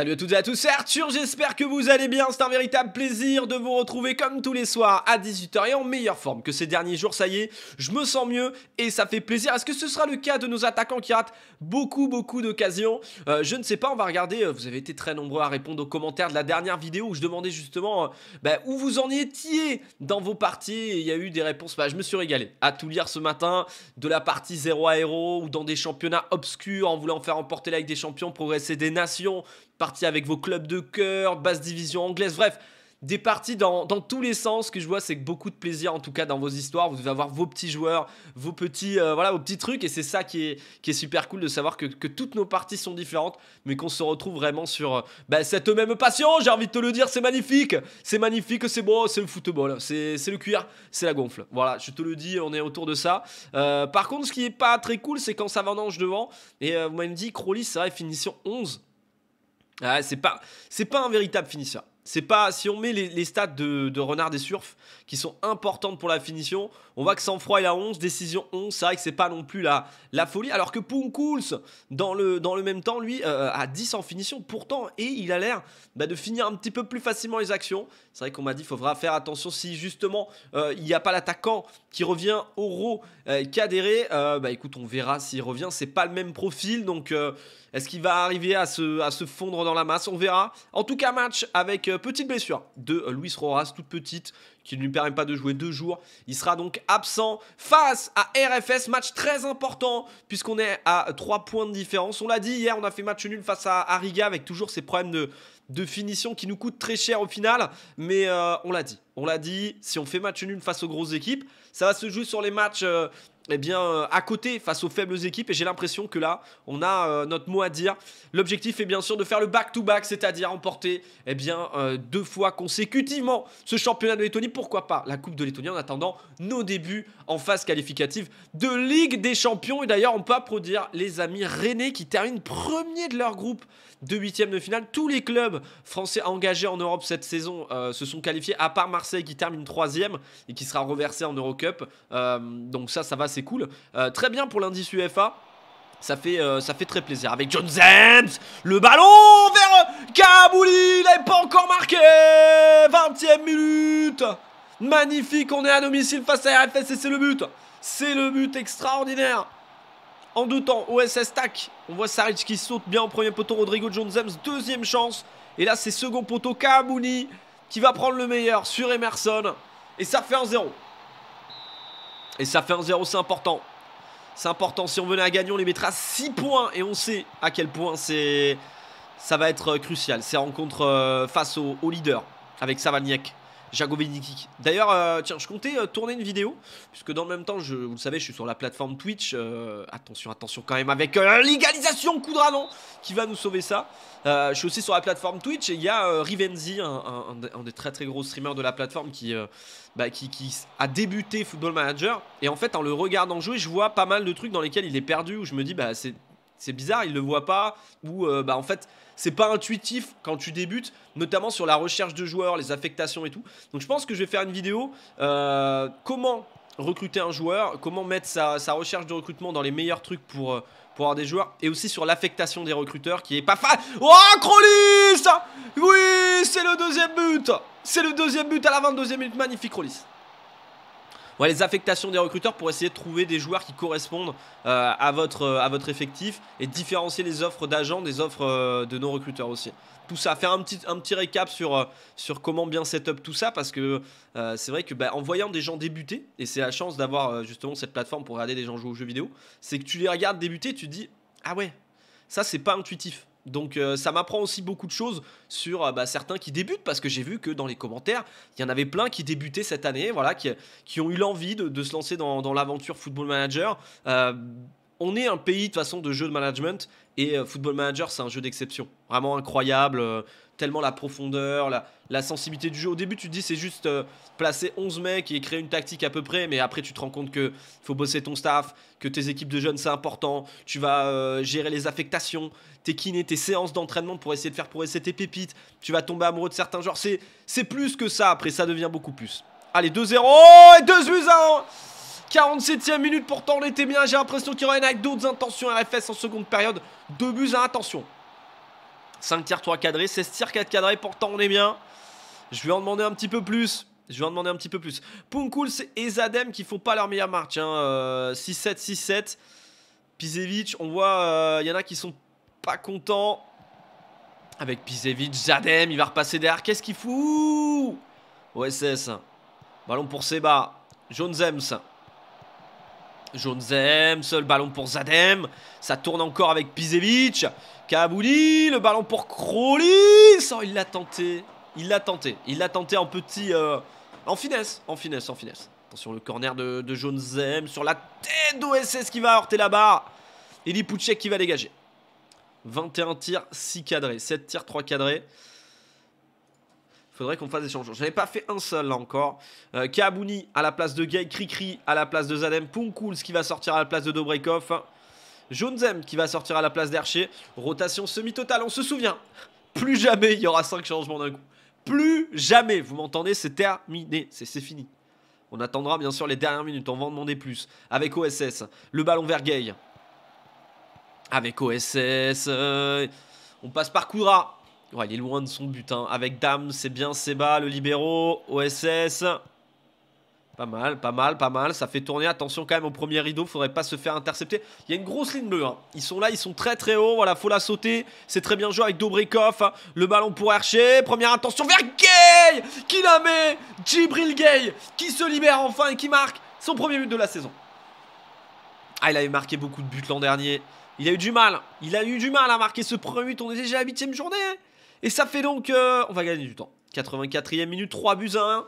Salut à toutes et à tous, c'est Arthur, j'espère que vous allez bien, c'est un véritable plaisir de vous retrouver comme tous les soirs à 18h et en meilleure forme que ces derniers jours, ça y est, je me sens mieux et ça fait plaisir. Est-ce que ce sera le cas de nos attaquants qui ratent beaucoup beaucoup d'occasions euh, Je ne sais pas, on va regarder, euh, vous avez été très nombreux à répondre aux commentaires de la dernière vidéo où je demandais justement euh, bah, où vous en étiez dans vos parties et il y a eu des réponses, bah, je me suis régalé à tout lire ce matin, de la partie 0 à héros ou dans des championnats obscurs en voulant faire emporter la des champions, progresser des nations parties avec vos clubs de cœur, basse division anglaise, bref, des parties dans, tous les sens. Ce que je vois, c'est que beaucoup de plaisir, en tout cas, dans vos histoires. Vous devez avoir vos petits joueurs, vos petits, euh, voilà, vos petits trucs. Et c'est ça qui est, qui est super cool de savoir que, toutes nos parties sont différentes, mais qu'on se retrouve vraiment sur euh, bah, cette même passion. J'ai envie de te le dire, c'est magnifique. C'est magnifique, c'est beau, c'est le football, c'est le cuir, c'est la gonfle. Voilà, je te le dis, on est autour de ça. Euh, par contre, ce qui est pas très cool, c'est quand ça vendange devant. Et vous m'avez dit, Crowley, c'est vrai, finition 11 c'est pas, pas un véritable finisseur. C'est pas si on met les, stats de, de Renard des Surfs, qui sont importantes pour la finition. On voit que sans froid il a 11, décision 11, c'est vrai que c'est pas non plus la, la folie. Alors que Pumkuls dans le, dans le même temps, lui, euh, a 10 en finition pourtant, et il a l'air bah, de finir un petit peu plus facilement les actions. C'est vrai qu'on m'a dit qu'il faudra faire attention si justement euh, il n'y a pas l'attaquant qui revient, au euh, euh, bah écoute, on verra s'il revient, c'est pas le même profil, donc est-ce qu'il va arriver à se, à se fondre dans la masse On verra. En tout cas, match avec petite blessure de Luis Rojas toute petite, qui lui permet permet pas de jouer deux jours. Il sera donc absent face à RFS. Match très important puisqu'on est à trois points de différence. On l'a dit hier, on a fait match nul face à Ariga avec toujours ces problèmes de, finition qui nous coûtent très cher au final. Mais euh, on l'a dit, on l'a dit, si on fait match nul face aux grosses équipes, ça va se jouer sur les matchs euh, eh bien, euh, à côté face aux faibles équipes. Et j'ai l'impression que là, on a euh, notre mot à dire. L'objectif est bien sûr de faire le back-to-back, c'est-à-dire emporter eh bien, euh, deux fois consécutivement ce championnat de Lettonie. Pourquoi pas la Coupe de Lettonie en attendant nos débuts en phase qualificative de Ligue des Champions. Et d'ailleurs, on peut applaudir les amis René qui terminent premier de leur groupe de huitième de finale. Tous les clubs français engagés en Europe cette saison euh, se sont qualifiés, à part Marseille qui termine troisième et qui sera reversé en Eurocup. Euh, donc ça, ça va, c'est cool. Euh, très bien pour l'indice UEFA. Ça fait, ça fait très plaisir. Avec John Zems, le ballon vers Kabouli, il n'est pas encore marqué 20ème minute Magnifique, on est à domicile face à RFS et c'est le but C'est le but extraordinaire en deux temps. OSS tac. On voit Saric qui saute bien au premier poteau. Rodrigo jones deuxième chance. Et là, c'est second poteau. Kahamouni qui va prendre le meilleur sur Emerson. Et ça fait un 0. Et ça fait un 0, c'est important. C'est important. Si on venait à gagner, on les mettra 6 points. Et on sait à quel point c'est ça va être crucial. Ces rencontres euh, face au, leader avec Savaniek. Jago D'ailleurs, euh, tiens, je comptais euh, tourner une vidéo, puisque dans le même temps, je, vous le savez, je suis sur la plateforme Twitch. Euh, attention, attention quand même avec l'égalisation coup de qui va nous sauver ça. je suis aussi sur la plateforme Twitch et il y a Rivenzi, un, des très très gros streamers de la plateforme bah, qui, qui, a débuté Football Manager. Et en fait, en le regardant jouer, je vois pas mal de trucs dans lesquels il est perdu, où je me dis, bah c'est bizarre, il le voit pas, ou bah en fait c'est pas intuitif quand tu débutes, notamment sur la recherche de joueurs, les affectations et tout. Donc je pense que je vais faire une vidéo euh, comment recruter un joueur, comment mettre sa, recherche de recrutement dans les meilleurs trucs pour, euh, pour avoir des joueurs, et aussi sur l'affectation des recruteurs qui est pas facile. Oh, Crolis Oui, c'est le deuxième but C'est le deuxième but à la 22e minute, magnifique Crolis les affectations des recruteurs pour essayer de trouver des joueurs qui correspondent euh, à, votre, euh, à votre effectif et différencier les offres d'agents des offres euh, de nos recruteurs aussi. Tout ça, faire un petit, un petit récap sur, sur comment bien setup tout ça parce que c'est vrai que bah, en voyant des gens débuter, et c'est la chance d'avoir justement cette plateforme pour regarder des gens jouer aux jeux vidéo, c'est que tu les regardes débuter et tu te dis Ah ouais, ça c'est pas intuitif. Donc euh, ça m'apprend aussi beaucoup de choses sur euh, bah, certains qui débutent, parce que j'ai vu que dans les commentaires, il y en avait plein qui débutaient cette année, voilà, qui, ont eu l'envie de, se lancer dans, l'aventure Football Manager. Euh, on est un pays de façon de jeu de management et euh, Football Manager, c'est un jeu d'exception. Vraiment incroyable. Euh, tellement la profondeur, la, sensibilité du jeu. Au début, tu te dis, c'est juste euh, placer 11 mecs et créer une tactique à peu près. Mais après, tu te rends compte que faut bosser ton staff, que tes équipes de jeunes, c'est important. Tu vas gérer les affectations, tes kinés, tes séances d'entraînement pour essayer de faire progresser tes pépites. Tu vas tomber amoureux de certains genres. C'est plus que ça. Après, ça devient beaucoup plus. Allez, 2-0 et 2 1 47 ème minute, pourtant on était bien. J'ai l'impression qu'il y en avec d'autres intentions RFS en seconde période. Deux buts à attention. 5 tiers 3 cadrés, 16 tirs, 4 cadrés, pourtant on est bien. Je vais en demander un petit peu plus. Je vais en demander un petit peu plus. Punkuls et Zadem qui font pas leur meilleure marche. Hein. 6-7, euh, 6-7. Pisevic, on voit, euh, il y en a qui sont pas contents. Avec Pisevic, Zadem, il va repasser derrière. Qu'est-ce qu'il fout OSS. Ballon pour Seba. Jones Ems. Jonesem, seul ballon pour Zadem. Ça tourne encore avec Pisevic. Kabouli, le ballon pour Crowley. Oh, il l'a tenté. Il l'a tenté. Il l'a tenté en petit. Euh, en finesse. En finesse, en finesse. Attention, le corner de, de Jonesem. Sur la tête d'OSS qui va heurter la barre. Et Pouchek qui va dégager. 21 tirs, 6 cadrés. 7 tirs, 3 cadrés faudrait qu'on fasse des changements. Je n'avais pas fait un seul là encore. Euh, à la place de Gay, Cricri à la place de Zadem, punkulz qui va sortir à la place de Dobrekov, Jonesem qui va sortir à la place d'Hercher. Rotation semi-totale, on se souvient. Plus jamais il y aura 5 changements d'un coup. Plus jamais, vous m'entendez, c'est terminé, c'est fini. On attendra bien sûr les dernières minutes, on va en demander plus. Avec OSS, le ballon vers Gay. Avec OSS, euh, on passe par Koudra il est loin de son but. Hein. Avec Dame, c'est bien Seba, le libéraux, OSS. Pas mal, pas mal, pas mal. Ça fait tourner. Attention quand même au premier rideau. Faudrait pas se faire intercepter. Il y a une grosse ligne bleue. Hein. Ils sont là, ils sont très très hauts. Voilà, faut la sauter. C'est très bien joué avec Dobrikov. Hein. Le ballon pour Archer. Première attention vers Gay qui la met. Djibril Gay qui se libère enfin et qui marque son premier but de la saison. Ah, il avait marqué beaucoup de buts l'an dernier. Il a eu du mal. Il a eu du mal à marquer ce premier but. On est déjà à la 8 journée. Et ça fait donc... Euh, on va gagner du temps. 84e minute, 3 buts à 1.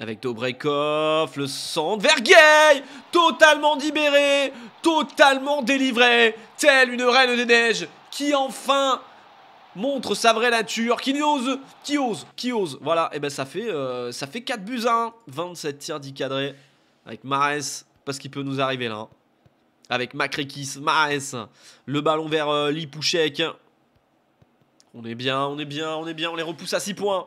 Avec Dobrekov, le centre, Vergueil Totalement libéré, totalement délivré, telle une reine des neiges qui enfin montre sa vraie nature, qui ose, qui ose, qui ose. Voilà, et ben ça fait, euh, ça fait 4 buts à 1, 27 tirs 10 cadrés, avec Mares, parce qu'il peut nous arriver là. Hein. Avec Makrekis, Mares, le ballon vers euh, Lipouchek, on est bien, on est bien, on est bien. On les repousse à 6 points.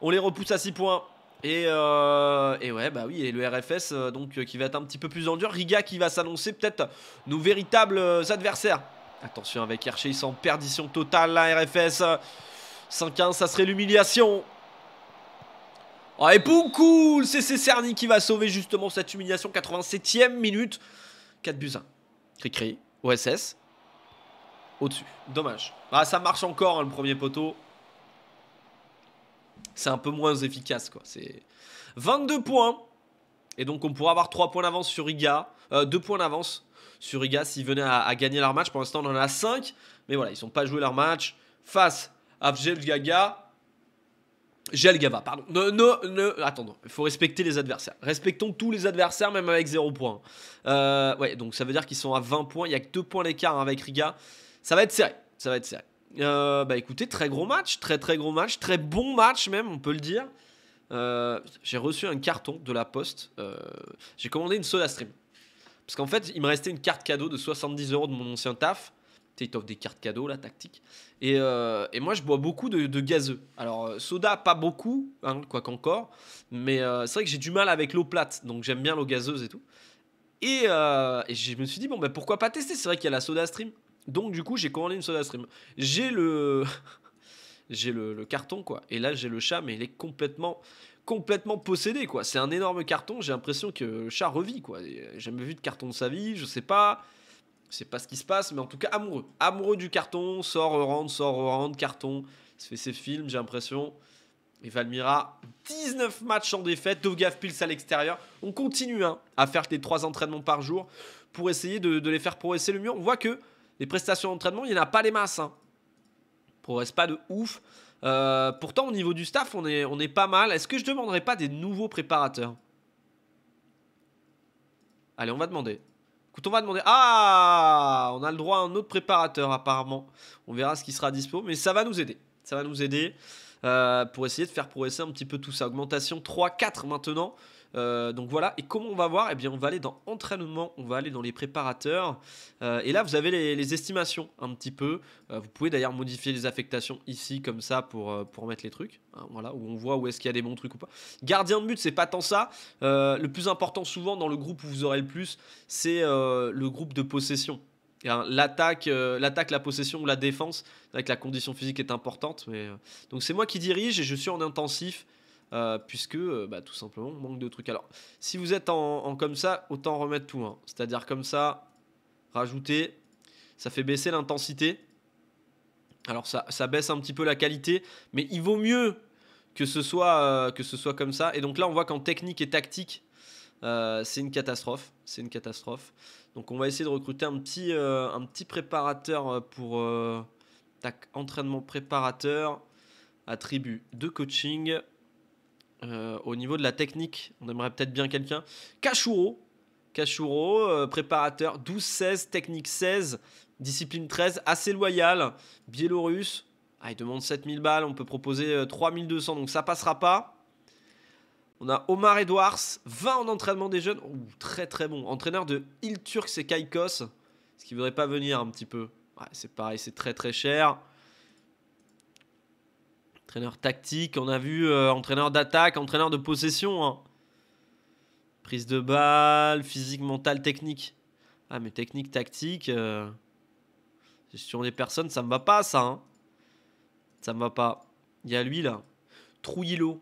On les repousse à 6 points. Euh, et, ouais, bah oui, et le RFS euh, donc euh, qui va être un petit peu plus en dur. Riga qui va s'annoncer peut-être nos véritables adversaires. Attention avec Hershey sans perdition totale Là, RFS. 5-1, ça serait l'humiliation. Oh, et beaucoup C'est Cerny qui va sauver justement cette humiliation. 87 e minute. 4 buts 1. OSS au-dessus. Dommage. Ah, ça marche encore hein, le premier poteau. C'est un peu moins efficace quoi. C'est 22 points. Et donc on pourrait avoir 3 points d'avance sur Riga. 2 euh, points d'avance sur Riga s'ils venaient à, gagner leur match. Pour l'instant on en a 5. Mais voilà, ils n'ont pas joué leur match. Face à Gaga. Gelgava, pardon. Non Non ne, Attends il faut respecter les adversaires. Respectons tous les adversaires, même avec 0 points. Euh, ouais, donc ça veut dire qu'ils sont à 20 points. Il n'y a que 2 points d'écart hein, avec Riga. Ça va être serré. Ça va être serré. Euh, bah écoutez, très gros match, très très gros match, très bon match même, on peut le dire. Euh, j'ai reçu un carton de la poste. Euh, j'ai commandé une soda stream. Parce qu'en fait, il me restait une carte cadeau de 70 euros de mon ancien taf. Tu sais, des cartes cadeaux, la tactique. Et, moi, je bois beaucoup de, gazeux. Alors, soda, pas beaucoup, hein, quoi qu'encore. Mais c'est vrai que j'ai du mal avec l'eau plate. Donc, j'aime bien l'eau gazeuse et tout. Et, je me suis dit, bon, ben pourquoi pas tester C'est vrai qu'il y a la soda stream. Donc du coup, j'ai commandé une soda stream. J'ai le j'ai le, carton quoi. Et là, j'ai le chat mais il est complètement complètement possédé quoi. C'est un énorme carton, j'ai l'impression que le chat revit quoi. Euh, j'ai jamais vu de carton de sa vie, je sais pas. Je sais pas ce qui se passe, mais en tout cas amoureux. Amoureux du carton, sort rentre, sort rentre, carton. Il se fait ses films, j'ai l'impression. Et Valmira, 19 matchs en défaite, Dogaf Pils à l'extérieur. On continue hein, à faire les 3 entraînements par jour pour essayer de, de les faire progresser le mieux. On voit que les prestations d'entraînement, il n'y en a pas les masses. Hein. Progresse pas de ouf. Euh, pourtant, au niveau du staff, on est, on est pas mal. Est-ce que je demanderai pas des nouveaux préparateurs Allez, on va demander. Écoute, on va demander. Ah On a le droit à un autre préparateur, apparemment. On verra ce qui sera dispo. Mais ça va nous aider. Ça va nous aider euh, pour essayer de faire progresser un petit peu tout ça. Augmentation 3-4 maintenant. Euh, donc voilà, et comment on va voir Eh bien, on va aller dans entraînement, on va aller dans les préparateurs. Euh, et là, vous avez les, estimations un petit peu. Euh, vous pouvez d'ailleurs modifier les affectations ici, comme ça, pour, pour mettre les trucs. Hein, voilà, où on voit où est-ce qu'il y a des bons trucs ou pas. Gardien de but, c'est pas tant ça. le plus important, souvent, dans le groupe où vous aurez le plus, c'est le groupe de possession. Hein, l'attaque, la possession ou la défense, c'est vrai que la condition physique est importante. donc c'est moi qui dirige et je suis en intensif euh, puisque euh, bah, tout simplement manque de trucs. Alors, si vous êtes en, comme ça, autant remettre tout. Hein. C'est-à-dire comme ça, rajouter, ça fait baisser l'intensité. Alors ça, ça baisse un petit peu la qualité, mais il vaut mieux que ce soit, euh, que ce soit comme ça. Et donc là, on voit qu'en technique et tactique, c'est une catastrophe. C'est une catastrophe. Donc on va essayer de recruter un petit, un petit préparateur pour entraînement préparateur, attribut de coaching. Euh, au niveau de la technique, on aimerait peut-être bien quelqu'un. Kachouro, Cachouro, euh, préparateur 12-16, technique 16, discipline 13, assez loyal, biélorusse. Ah, il demande 7000 balles, on peut proposer 3200, euh, donc ça passera pas. On a Omar Edwards, 20 en entraînement des jeunes. très très bon. Entraîneur de Hill Turks et Kaikos. Ce qui ne voudrait pas venir un petit peu. c'est pareil, c'est très très cher. Entraîneur tactique, on a vu euh, entraîneur d'attaque, entraîneur de possession. Hein. Prise de balle, physique, mental, technique. Ah mais technique, tactique. Gestion euh, des personnes, ça me va pas ça. Hein. Ça me va pas. Il y a lui là. Trouillilo.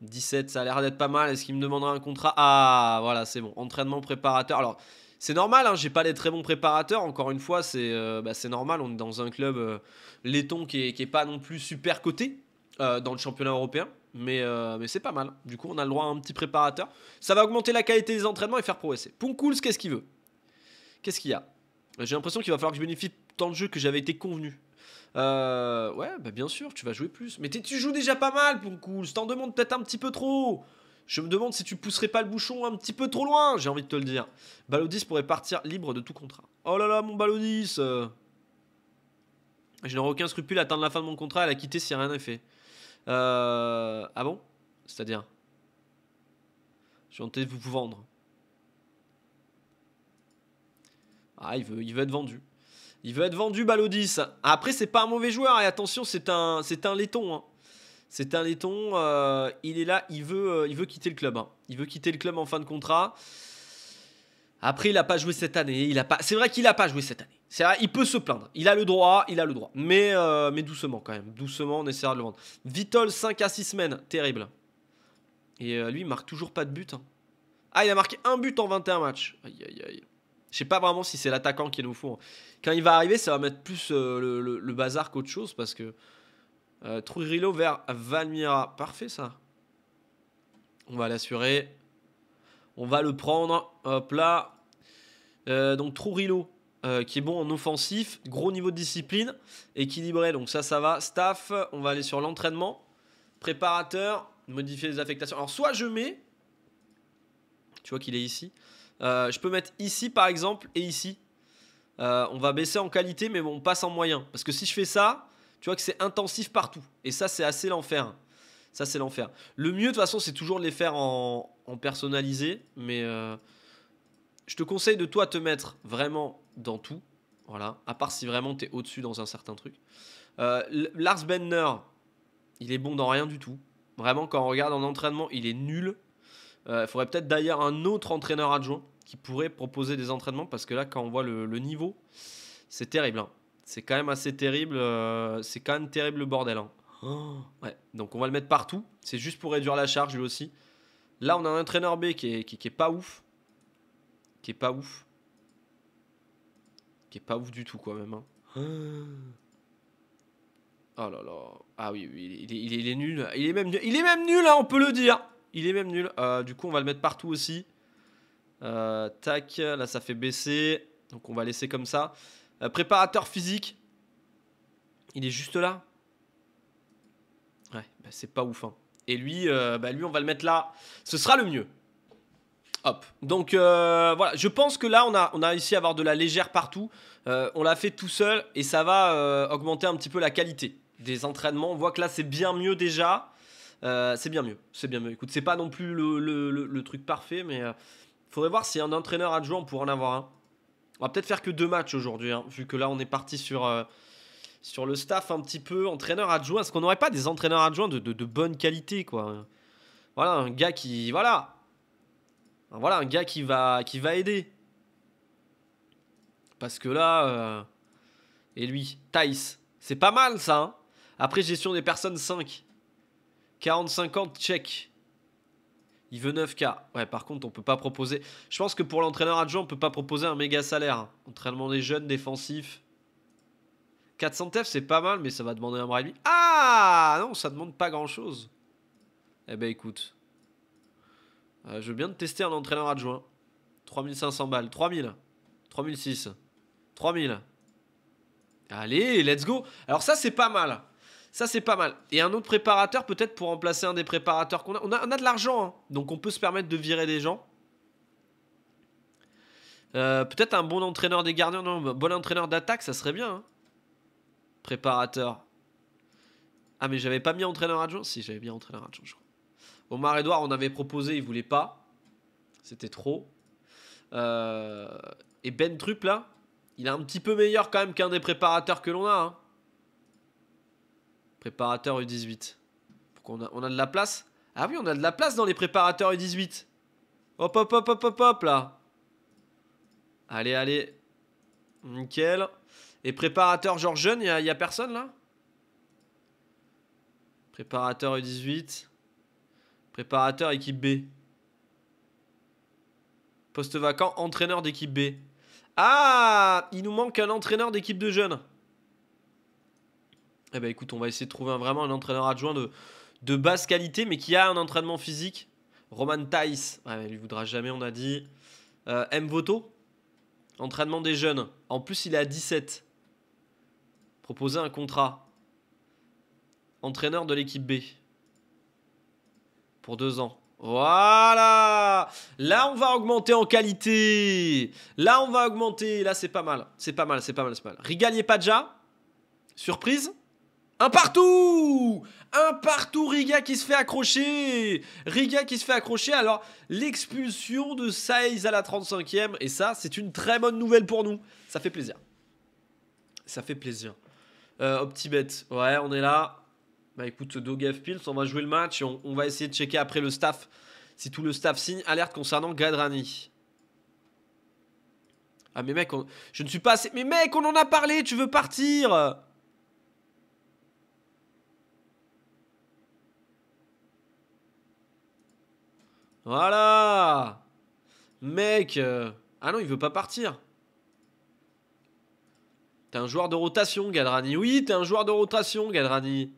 17, ça a l'air d'être pas mal. Est-ce qu'il me demandera un contrat Ah voilà, c'est bon. Entraînement préparateur. Alors, c'est normal, hein, j'ai pas des très bons préparateurs. Encore une fois, c'est euh, bah, normal. On est dans un club laiton qui n'est qui est, pas non plus super coté. Euh, dans le championnat européen. Mais, euh, mais c'est pas mal. Du coup, on a le droit à un petit préparateur. Ça va augmenter la qualité des entraînements et faire progresser. Punkouls, qu'est-ce qu'il veut Qu'est-ce qu'il y a J'ai l'impression qu'il va falloir que je bénéficie tant de jeux que j'avais été convenu. Euh, ouais, bah bien sûr, tu vas jouer plus. Mais tu joues déjà pas mal, Punkouls. T'en demandes peut-être un petit peu trop. Je me demande si tu pousserais pas le bouchon un petit peu trop loin, j'ai envie de te le dire. Balodis pourrait partir libre de tout contrat. Oh là là, mon Balodis Je n'aurai aucun scrupule à atteindre la fin de mon contrat et la quitter si rien n'est fait. Euh, ah bon C'est-à-dire Je suis tenter de vous vendre. Ah, il veut, il veut être vendu. Il veut être vendu, Balodis. Après, c'est pas un mauvais joueur. Et attention, c'est un, c'est un laiton. Hein. C'est un laiton. Euh, il est là. Il veut, euh, il veut quitter le club. Hein. Il veut quitter le club en fin de contrat. Après, il a pas joué cette année. Il a pas. C'est vrai qu'il a pas joué cette année il peut se plaindre. Il a le droit, il a le droit. Mais, euh, mais doucement quand même. Doucement, on essaiera de le vendre. Vitol, 5 à 6 semaines. Terrible. Et euh, lui, il marque toujours pas de but. Hein. Ah, il a marqué un but en 21 matchs. Aïe, aïe, aïe. Je sais pas vraiment si c'est l'attaquant qui nous faut. Hein. Quand il va arriver, ça va mettre plus euh, le, bazar qu'autre chose parce que. Euh, Trujillo vers Valmira. Parfait ça. On va l'assurer. On va le prendre. Hop là. donc Trujillo. Euh, qui est bon en offensif, gros niveau de discipline, équilibré. Donc ça, ça va. Staff, on va aller sur l'entraînement. Préparateur, modifier les affectations. Alors soit je mets, tu vois qu'il est ici. Euh, je peux mettre ici par exemple et ici. Euh, on va baisser en qualité, mais bon, on passe en moyen. Parce que si je fais ça, tu vois que c'est intensif partout. Et ça, c'est assez l'enfer. Ça, c'est l'enfer. Le mieux, de toute façon, c'est toujours de les faire en, en personnalisé. Mais je te conseille de toi te mettre vraiment dans tout. Voilà, à part si vraiment t'es au-dessus dans un certain truc. Euh, Lars Bender, il est bon dans rien du tout. Vraiment, quand on regarde en entraînement, il est nul. Euh, il faudrait peut-être d'ailleurs un autre entraîneur adjoint qui pourrait proposer des entraînements parce que là, quand on voit le, niveau, c'est terrible. Hein. C'est quand même assez terrible. Euh, c'est quand même terrible le bordel. Hein. Oh. ouais. Donc on va le mettre partout. C'est juste pour réduire la charge lui aussi. Là, on a un entraîneur B qui est, qui est pas ouf qui est pas ouf. Qui est pas ouf du tout, quand même. Hein. Ah. Oh là là. Ah oui, oui il, est, nul. Il est même nul, il est même nul hein, on peut le dire. Il est même nul. Euh, du coup, on va le mettre partout aussi. Euh, tac, là, ça fait baisser. Donc, on va laisser comme ça. Euh, préparateur physique. Il est juste là. Ouais, bah, c'est pas ouf. Hein. Et lui, bah, lui, on va le mettre là. Ce sera le mieux. Hop. Donc euh, voilà, je pense que là, on a, on a réussi à avoir de la légère partout. Euh, on l'a fait tout seul et ça va euh, augmenter un petit peu la qualité des entraînements. On voit que là, c'est bien mieux déjà. c'est bien mieux, c'est bien mieux. Écoute, c'est pas non plus le, truc parfait, mais faudrait voir si un entraîneur adjoint, on pourrait en avoir un. On va peut-être faire que deux matchs aujourd'hui, hein, vu que là, on est parti sur, sur le staff un petit peu. Entraîneur adjoint, est-ce qu'on n'aurait pas des entraîneurs adjoints de, de bonne qualité, quoi Voilà, un gars qui. Voilà, voilà, un gars qui va, qui va aider. Parce que là. Euh, et lui, Thaïs C'est pas mal ça. Hein. Après, gestion des personnes 5. 40-50, check. Il veut 9K. Ouais, par contre, on peut pas proposer. Je pense que pour l'entraîneur adjoint, on peut pas proposer un méga salaire. Hein. Entraînement des jeunes, défensif. 400 F c'est pas mal, mais ça va demander un bras et Ah non, ça demande pas grand chose. Eh ben écoute. Euh, je veux bien tester un entraîneur adjoint. 3500 balles. 3000. 3006. 3000. Allez, let's go. Alors ça, c'est pas mal. Ça, c'est pas mal. Et un autre préparateur, peut-être pour remplacer un des préparateurs qu'on a. On, a. de l'argent, hein. donc on peut se permettre de virer des gens. Euh, peut-être un bon entraîneur des gardiens, non, un bah, bon entraîneur d'attaque, ça serait bien. Hein. Préparateur. Ah, mais j'avais pas mis entraîneur adjoint Si, j'avais mis entraîneur adjoint, Omar Edouard, on avait proposé, il voulait pas. C'était trop. Euh, et Ben Trupp là, il est un petit peu meilleur quand même qu'un des préparateurs que l'on a. Hein. Préparateur U18. Pourquoi on a, de la place Ah oui, on a de la place dans les préparateurs U18. Hop, hop, hop, hop, hop, hop, là. Allez, allez. Nickel. Et préparateur Georges jeune, il n'y a, a, personne là Préparateur U18. Préparateur équipe B. Poste vacant, entraîneur d'équipe B. Ah Il nous manque un entraîneur d'équipe de jeunes. Eh ben écoute, on va essayer de trouver vraiment un entraîneur adjoint de, basse qualité, mais qui a un entraînement physique. Roman Thais. ouais, mais il voudra jamais, on a dit. Euh, M. Voto, entraînement des jeunes. En plus, il est à 17. Proposer un contrat. Entraîneur de l'équipe B pour deux ans. Voilà Là, on va augmenter en qualité. Là, on va augmenter. Là, c'est pas mal. C'est pas mal, c'est pas mal, c'est pas mal. pas Padja. Surprise un partout Un partout, Riga qui se fait accrocher Riga qui se fait accrocher, alors l'expulsion de Saïs à la 35e, et ça, c'est une très bonne nouvelle pour nous. Ça fait plaisir. Ça fait plaisir. petit euh, OptiBet, ouais, on est là. Bah écoute, dogue Pils, on va jouer le match on, va essayer de checker après le staff. Si tout le staff signe, alerte concernant Gadrani. Ah mais mec, je ne suis pas assez... Mais mec, on en a parlé, tu veux partir Voilà Mec euh, Ah non, il veut pas partir. T'es un joueur de rotation, Gadrani. Oui, t'es un joueur de rotation, Gadrani.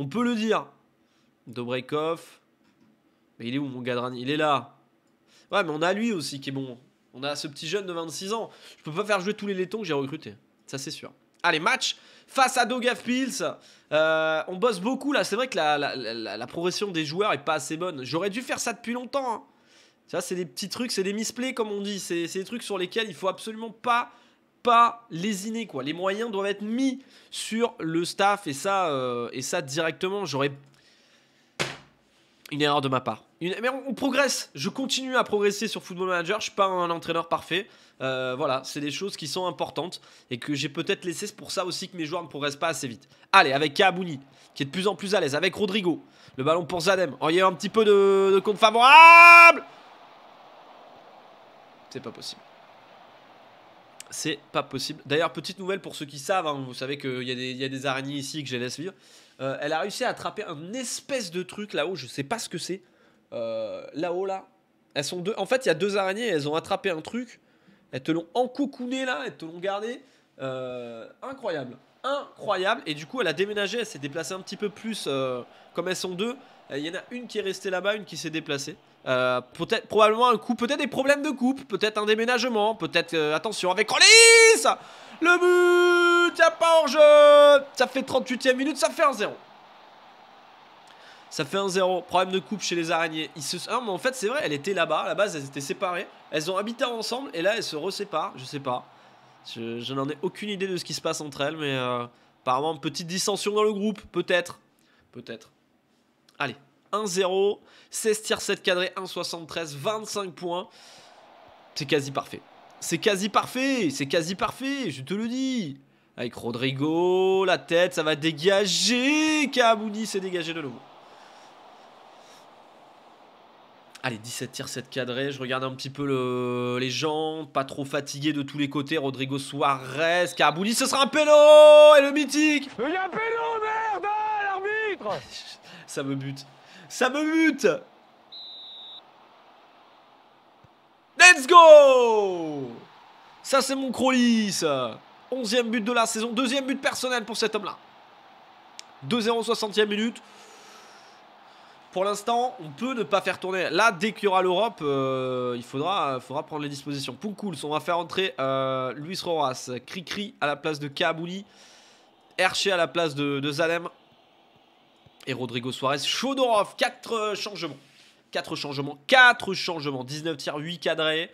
On peut le dire. Dobrekov. Mais il est où mon Gadrani Il est là. Ouais, mais on a lui aussi qui est bon. On a ce petit jeune de 26 ans. Je peux pas faire jouer tous les laitons que j'ai recrutés. Ça, c'est sûr. Allez, match face à Dogaf Pils. Euh, on bosse beaucoup là. C'est vrai que la, progression des joueurs est pas assez bonne. J'aurais dû faire ça depuis longtemps. Hein. Ça, c'est des petits trucs, c'est des misplays comme on dit. C'est des trucs sur lesquels il faut absolument pas pas lésiner quoi. Les moyens doivent être mis sur le staff et ça euh, et ça directement. J'aurais une erreur de ma part. Mais on, progresse. Je continue à progresser sur Football Manager. Je suis pas un entraîneur parfait. Euh, voilà, c'est des choses qui sont importantes et que j'ai peut-être laissé. C'est pour ça aussi que mes joueurs ne progressent pas assez vite. Allez, avec Kabouni, qui est de plus en plus à l'aise. Avec Rodrigo, le ballon pour Zadem. Oh, il y a un petit peu de compte favorable. C'est pas possible. C'est pas possible. D'ailleurs, petite nouvelle pour ceux qui savent, hein, vous savez qu'il y, a des araignées ici que je les laisse vivre. Euh, elle a réussi à attraper un espèce de truc là-haut, je sais pas ce que c'est. Euh, là-haut, là. Elles sont deux. En fait, il y a deux araignées, elles ont attrapé un truc. Elles te l'ont encocouné là, elles te l'ont gardé. Euh, incroyable. Incroyable. Et du coup, elle a déménagé, elle s'est déplacée un petit peu plus. comme elles sont deux, il y en a une qui est restée là-bas, une qui s'est déplacée. Euh, peut-être, probablement un coup, peut-être des problèmes de coupe, peut-être un déménagement, peut-être, euh, attention, avec Rollis, Le but, il pas hors-jeu Ça fait 38ème minute, ça fait 1-0. Ça fait 1-0, problème de coupe chez les araignées. Ils se... Ah, en fait, c'est vrai, elle était là-bas, à la base, elles étaient séparées. Elles ont habité ensemble, et là, elles se reséparent, je sais pas. Je, n'en ai aucune idée de ce qui se passe entre elles, mais euh, apparemment, petite dissension dans le groupe, peut-être. Peut-être. Allez, 1-0, 16 tirs 7 cadrés, 1-73, 25 points. C'est quasi parfait. C'est quasi parfait, c'est quasi parfait, je te le dis. Avec Rodrigo, la tête, ça va dégager. Kabouni s'est dégagé de nouveau. Allez, 17 tirs, 7 cadrés. Je regarde un petit peu les gens. Pas trop fatigué de tous les côtés. Rodrigo Suarez, Kabouni, ce sera un péno Et le mythique Il y a un pélo merde L'arbitre Ça me bute. Ça me mute Let's go Ça, c'est mon Croïs. Onzième but de la saison. Deuxième but personnel pour cet homme-là. 2-0, 60e minute. Pour l'instant, on peut ne pas faire tourner. Là, dès qu'il y aura l'Europe, euh, il faudra, faudra prendre les dispositions. Poukouls on va faire entrer euh, Luis Roras. cri à la place de Kabouli. Herché à la place de, de Zalem et Rodrigo Suarez. Chaudorov, 4 euh, changements. 4 changements, 4 changements. 19 tirs, 8 cadrés.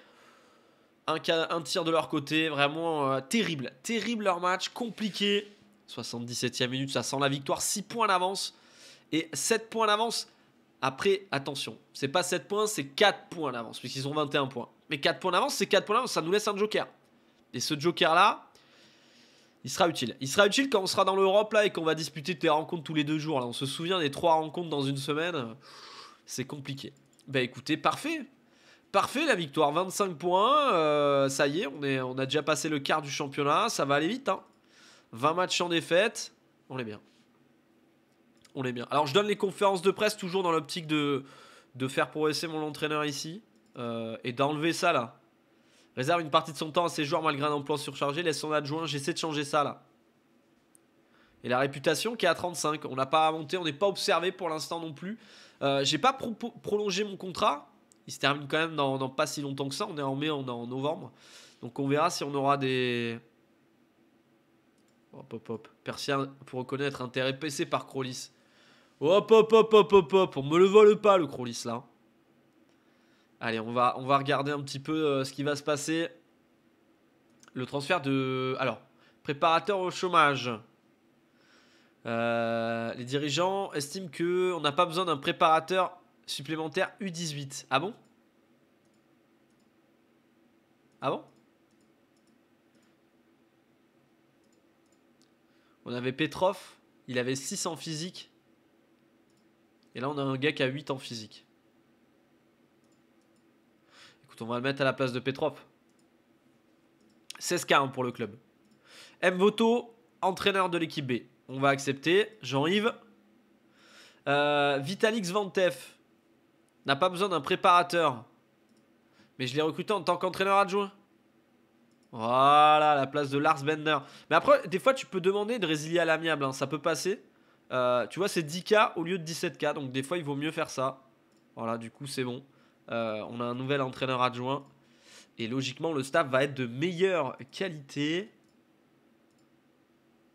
Un, un tir de leur côté, vraiment euh, terrible. Terrible leur match, compliqué. 77e minute, ça sent la victoire. 6 points d'avance et 7 points d'avance. Après, attention, c'est pas 7 points, c'est 4 points d'avance, puisqu'ils ont 21 points. Mais 4 points d'avance, c'est 4 points d'avance, ça nous laisse un joker. Et ce joker-là, il sera utile. Il sera utile quand on sera dans l'Europe là et qu'on va disputer des rencontres tous les deux jours. Là, on se souvient des trois rencontres dans une semaine. C'est compliqué. Bah écoutez, parfait. Parfait la victoire, 25 points. Euh, ça y est, on, est, on a déjà passé le quart du championnat. Ça va aller vite. Hein. 20 matchs en défaite. On est bien. On est bien. Alors je donne les conférences de presse toujours dans l'optique de, de faire progresser mon entraîneur ici euh, et d'enlever ça là. Réserve une partie de son temps à ses joueurs malgré un emploi surchargé. Laisse son adjoint. J'essaie de changer ça là. Et la réputation qui est à 35. On n'a pas à monter. on n'est pas observé pour l'instant non plus. Euh, j'ai pas prolongé mon contrat. Il se termine quand même dans, pas si longtemps que ça. On est en mai, on est en novembre. Donc on verra si on aura des. Hop hop hop. Persien pour reconnaître intérêt PC par crolis Hop hop hop hop hop hop. On me le vole pas le crolis là. Allez, on va, on va regarder un petit peu euh, ce qui va se passer. Le transfert de... Alors, préparateur au chômage. Euh, les dirigeants estiment qu'on n'a pas besoin d'un préparateur supplémentaire U18. Ah bon Ah bon On avait Petrov, il avait 6 en physique. Et là, on a un gars qui a 8 en physique on va le mettre à la place de Petrop 16K hein, pour le club. M. entraîneur de l'équipe B. On va accepter. Jean-Yves. Euh, Vitalix Vanteff. n'a pas besoin d'un préparateur. Mais je l'ai recruté en tant qu'entraîneur adjoint. Voilà, la place de Lars Bender. Mais après, des fois, tu peux demander de résilier à l'amiable. Hein. ça peut passer. Euh, tu vois, c'est 10K au lieu de 17K. Donc, des fois, il vaut mieux faire ça. Voilà, du coup, c'est bon. Euh, on a un nouvel entraîneur adjoint. Et logiquement, le staff va être de meilleure qualité.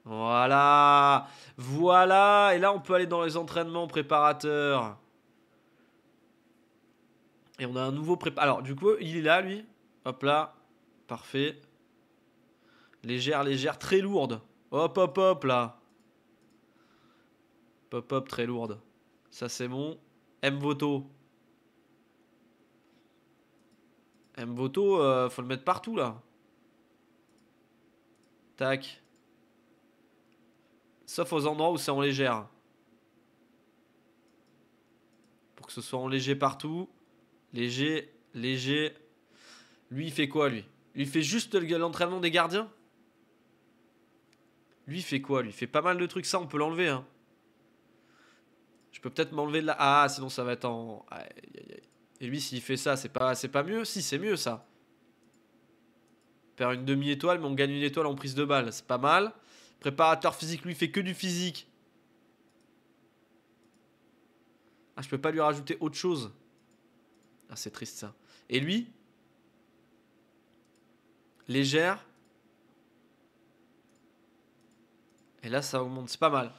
Voilà. Voilà. Et là, on peut aller dans les entraînements préparateurs. Et on a un nouveau préparateur Alors, du coup, il est là, lui. Hop là. Parfait. Légère, légère, très lourde. Hop, hop, hop, là. Hop, hop, très lourde. Ça, c'est bon. M. Voto. Mboto, il euh, faut le mettre partout là. Tac. Sauf aux endroits où c'est en légère. Pour que ce soit en léger partout. Léger, léger. Lui, il fait quoi lui Il fait juste l'entraînement des gardiens Lui, il fait quoi Lui, il fait pas mal de trucs. Ça, on peut l'enlever. Hein. Je peux peut-être m'enlever de là. Ah, sinon ça va être en. Aïe, aïe, aïe. Et lui, s'il fait ça, c'est pas, pas mieux Si, c'est mieux ça. Perd une demi-étoile, mais on gagne une étoile en prise de balle. C'est pas mal. Préparateur physique, lui, fait que du physique. Ah, je peux pas lui rajouter autre chose. Ah, c'est triste ça. Et lui Légère. Et là, ça augmente. C'est pas mal.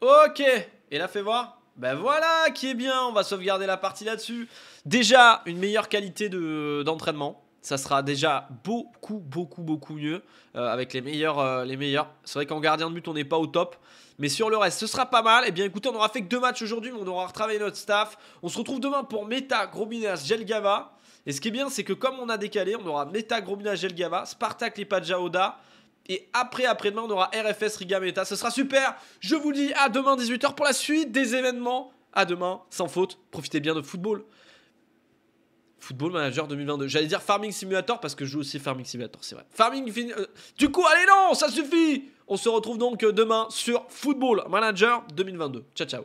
Ok. Et là, fais voir. Ben voilà, qui est bien, on va sauvegarder la partie là-dessus. Déjà, une meilleure qualité d'entraînement. ça sera déjà beaucoup, beaucoup, beaucoup mieux euh, avec les meilleurs. Euh, les meilleurs. C'est vrai qu'en gardien de but, on n'est pas au top. Mais sur le reste, ce sera pas mal. Et eh bien écoutez, on aura fait que deux matchs aujourd'hui, mais on aura retravaillé notre staff. On se retrouve demain pour Meta, Grobinas, Gelgava. Et ce qui est bien, c'est que comme on a décalé, on aura Meta, Grobinas, Gelgava, Spartak, Lipadja, Oda. Et après, après-demain, on aura RFS Riga Meta. Ce sera super. Je vous dis à demain 18h pour la suite des événements. À demain, sans faute. Profitez bien de football. Football Manager 2022. J'allais dire Farming Simulator parce que je joue aussi Farming Simulator, c'est vrai. Farming fin... Euh, du coup, allez non, ça suffit. On se retrouve donc euh, demain sur Football Manager 2022. Ciao ciao.